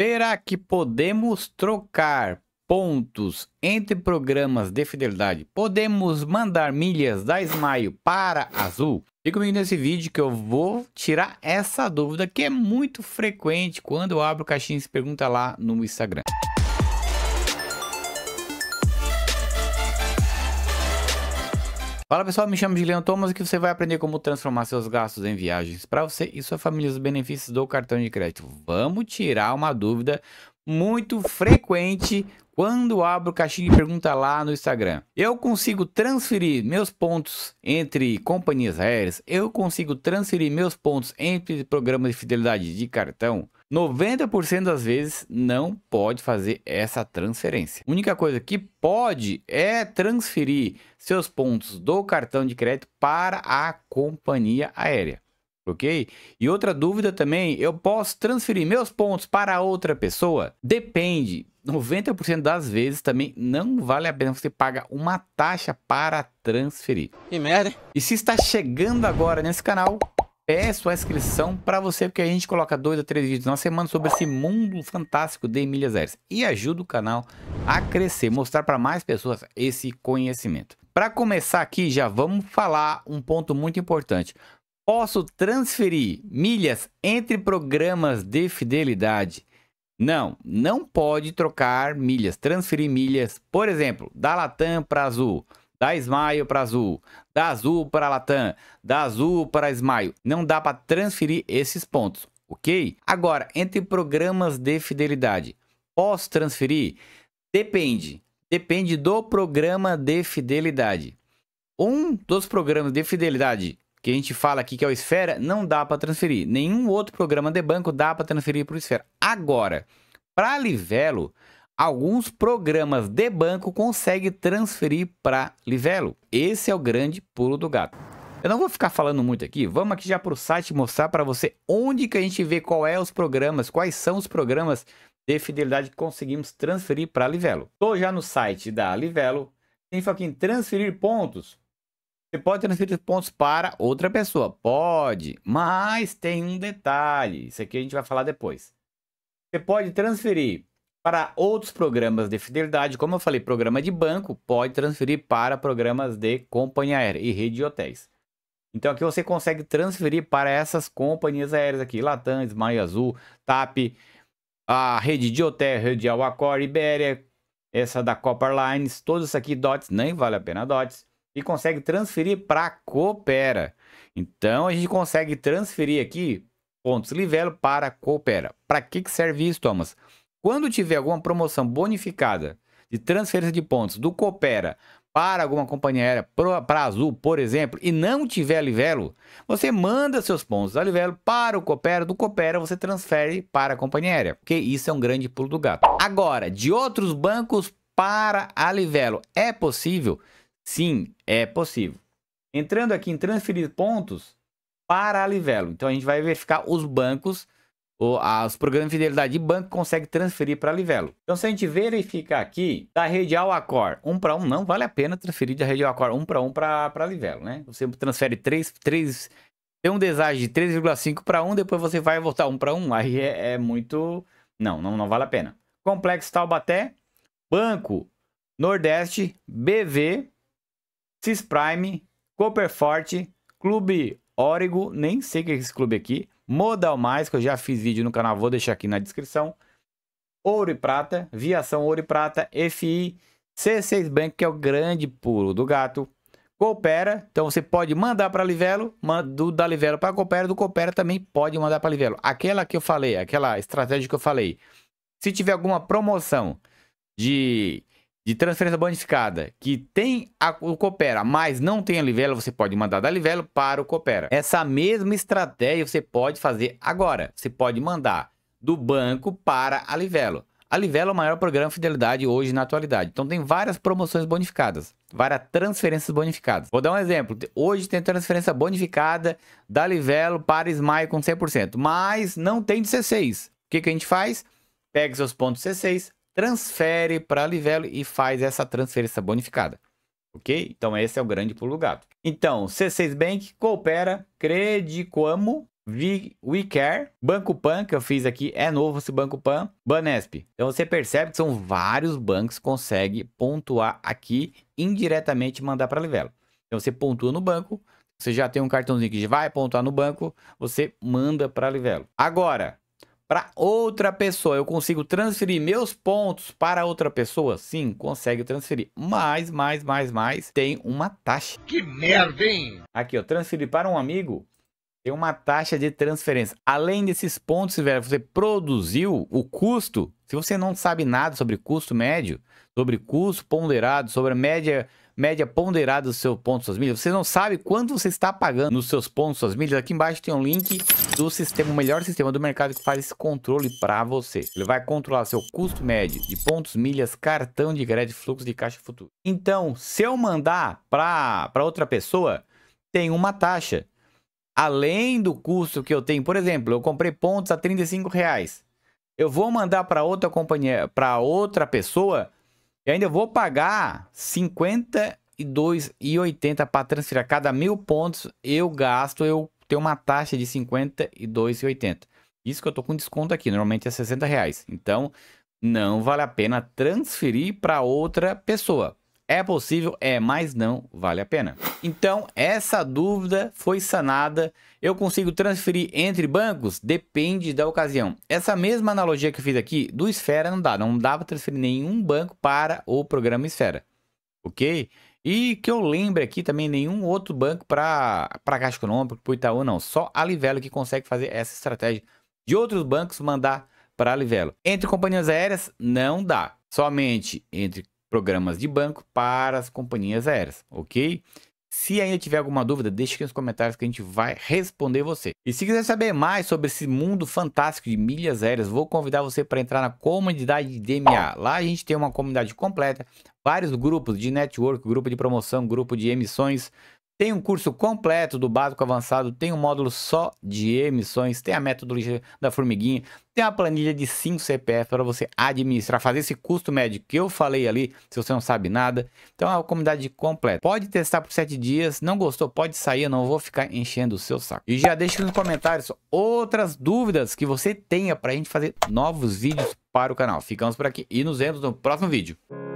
Será que podemos trocar pontos entre programas de fidelidade? Podemos mandar milhas da Smile para Azul? Fica comigo nesse vídeo que eu vou tirar essa dúvida que é muito frequente quando eu abro caixinha e se pergunta lá no Instagram. Fala pessoal, me chamo Juliano Thomas e que você vai aprender como transformar seus gastos em viagens para você e sua família os benefícios do cartão de crédito. Vamos tirar uma dúvida muito frequente quando abro o caixinha de pergunta lá no Instagram. Eu consigo transferir meus pontos entre companhias aéreas? Eu consigo transferir meus pontos entre programas de fidelidade de cartão? 90% das vezes não pode fazer essa transferência. A única coisa que pode é transferir seus pontos do cartão de crédito para a companhia aérea. Ok? E outra dúvida também, eu posso transferir meus pontos para outra pessoa? Depende. 90% das vezes também não vale a pena você pagar uma taxa para transferir. Que merda. E se está chegando agora nesse canal, peço é a inscrição para você, porque a gente coloca dois a três vídeos na semana sobre esse mundo fantástico de milhas aéreas e ajuda o canal a crescer, mostrar para mais pessoas esse conhecimento. Para começar aqui, já vamos falar um ponto muito importante. Posso transferir milhas entre programas de fidelidade? Não, não pode trocar milhas, transferir milhas, por exemplo, da Latam para Azul da Ismaio para Azul, da Azul para Latam, da Azul para Ismaio. Não dá para transferir esses pontos, ok? Agora, entre programas de fidelidade, posso transferir? Depende. Depende do programa de fidelidade. Um dos programas de fidelidade que a gente fala aqui que é o Esfera, não dá para transferir. Nenhum outro programa de banco dá para transferir para o Esfera. Agora, para Livelo, alguns programas de banco conseguem transferir para Livelo. Esse é o grande pulo do gato. Eu não vou ficar falando muito aqui, vamos aqui já para o site mostrar para você onde que a gente vê qual é os programas, quais são os programas de fidelidade que conseguimos transferir para Livelo. Estou já no site da Livelo, tem aqui em transferir pontos. Você pode transferir pontos para outra pessoa, pode, mas tem um detalhe, isso aqui a gente vai falar depois. Você pode transferir para outros programas de fidelidade, como eu falei, programa de banco pode transferir para programas de companhia aérea e rede de hotéis. Então aqui você consegue transferir para essas companhias aéreas aqui, Latam, Smile Azul, TAP, a rede de hotel, rede Alacor, Ibéria, essa da Copper Lines, todos isso aqui DOTS, nem vale a pena DOTS, e consegue transferir para Coopera. Então a gente consegue transferir aqui pontos Livelo para Coopera. Para que, que serve isso, Thomas? Quando tiver alguma promoção bonificada de transferência de pontos do Coopera para alguma companhia aérea, para Azul, por exemplo, e não tiver a Livelo, você manda seus pontos da Livelo para o Coopera, do Coopera você transfere para a companhia aérea, porque isso é um grande pulo do gato. Agora, de outros bancos para a Livelo, é possível? Sim, é possível. Entrando aqui em transferir pontos para a Livelo. Então a gente vai verificar os bancos o, a, os programas de fidelidade de banco conseguem transferir para Livelo. Então, se a gente verificar aqui, da rede ao Acor, um para um, não vale a pena transferir da rede ao Acor um para um para Livelo, né? Você transfere 3, três tem um deságio de 3,5 para 1, depois você vai voltar 1 para 1, aí é, é, muito... Não, não, não vale a pena. Complexo Taubaté, Banco Nordeste, BV, Cisprime, Copperforte, Clube Órigo, nem sei o que é esse clube aqui, Modal Mais, que eu já fiz vídeo no canal, vou deixar aqui na descrição. Ouro e Prata, Viação Ouro e Prata, FI, C6 Bank, que é o grande pulo do gato. Coopera, então você pode mandar para Livelo, do da Livelo para Coopera, do Coopera também pode mandar para Livelo. Aquela que eu falei, aquela estratégia que eu falei. Se tiver alguma promoção de de transferência bonificada que tem a, o Coopera, mas não tem a Livelo, você pode mandar da Livelo para o Coopera. Essa mesma estratégia você pode fazer agora. Você pode mandar do banco para a Livelo. A Livelo é o maior programa de fidelidade hoje na atualidade. Então tem várias promoções bonificadas, várias transferências bonificadas. Vou dar um exemplo. Hoje tem transferência bonificada da Livelo para Smile com 100%, mas não tem de C6. O que, que a gente faz? Pega seus pontos C6, transfere para Livelo e faz essa transferência bonificada. Ok? Então esse é o grande pulo gato. Então, C6 Bank, Coopera, Credicoamo, WeCare, Banco Pan, que eu fiz aqui, é novo esse Banco Pan, Banesp. Então você percebe que são vários bancos que consegue pontuar aqui indiretamente mandar para Livelo. Então você pontua no banco, você já tem um cartãozinho que vai pontuar no banco, você manda para Livelo. Agora, para outra pessoa. Eu consigo transferir meus pontos para outra pessoa? Sim, consegue transferir. Mas, mais, mais, mais, tem uma taxa. Que merda, hein? Aqui, ó, transferir para um amigo tem uma taxa de transferência. Além desses pontos, se você produziu o custo, se você não sabe nada sobre custo médio, sobre custo ponderado, sobre média média ponderada dos seus pontos, suas milhas. Você não sabe quanto você está pagando nos seus pontos, suas milhas. Aqui embaixo tem um link do sistema, o melhor sistema do mercado que faz esse controle para você. Ele vai controlar seu custo médio de pontos, milhas, cartão de crédito, fluxo de caixa futuro. Então, se eu mandar para outra pessoa, tem uma taxa. Além do custo que eu tenho, por exemplo, eu comprei pontos a 35 reais. Eu vou mandar para outra companhia, para outra pessoa, e ainda vou pagar 52,80 para transferir. A cada mil pontos eu gasto, eu tenho uma taxa de 52,80. Isso que eu estou com desconto aqui, normalmente é 60 reais. Então, não vale a pena transferir para outra pessoa. É possível? É, mas não vale a pena. Então, essa dúvida foi sanada. Eu consigo transferir entre bancos? Depende da ocasião. Essa mesma analogia que eu fiz aqui do Esfera não dá. Não dava transferir nenhum banco para o programa Esfera. Ok? E que eu lembre aqui também, nenhum outro banco para Caixa Econômica, para Itaú, não. Só a Livelo que consegue fazer essa estratégia de outros bancos mandar para a Livelo. Entre companhias aéreas, não dá. Somente entre programas de banco para as companhias aéreas, ok? Se ainda tiver alguma dúvida, deixe aqui nos comentários que a gente vai responder você. E se quiser saber mais sobre esse mundo fantástico de milhas aéreas, vou convidar você para entrar na comunidade de DMA. Lá a gente tem uma comunidade completa, vários grupos de network, grupo de promoção, grupo de emissões, tem um curso completo do básico avançado, tem um módulo só de emissões, tem a metodologia da formiguinha, tem uma planilha de 5 CPF para você administrar, fazer esse custo médio que eu falei ali, se você não sabe nada. Então é uma comunidade completa. Pode testar por 7 dias, não gostou, pode sair, eu não vou ficar enchendo o seu saco. E já deixa nos comentários outras dúvidas que você tenha para a gente fazer novos vídeos para o canal. Ficamos por aqui e nos vemos no próximo vídeo.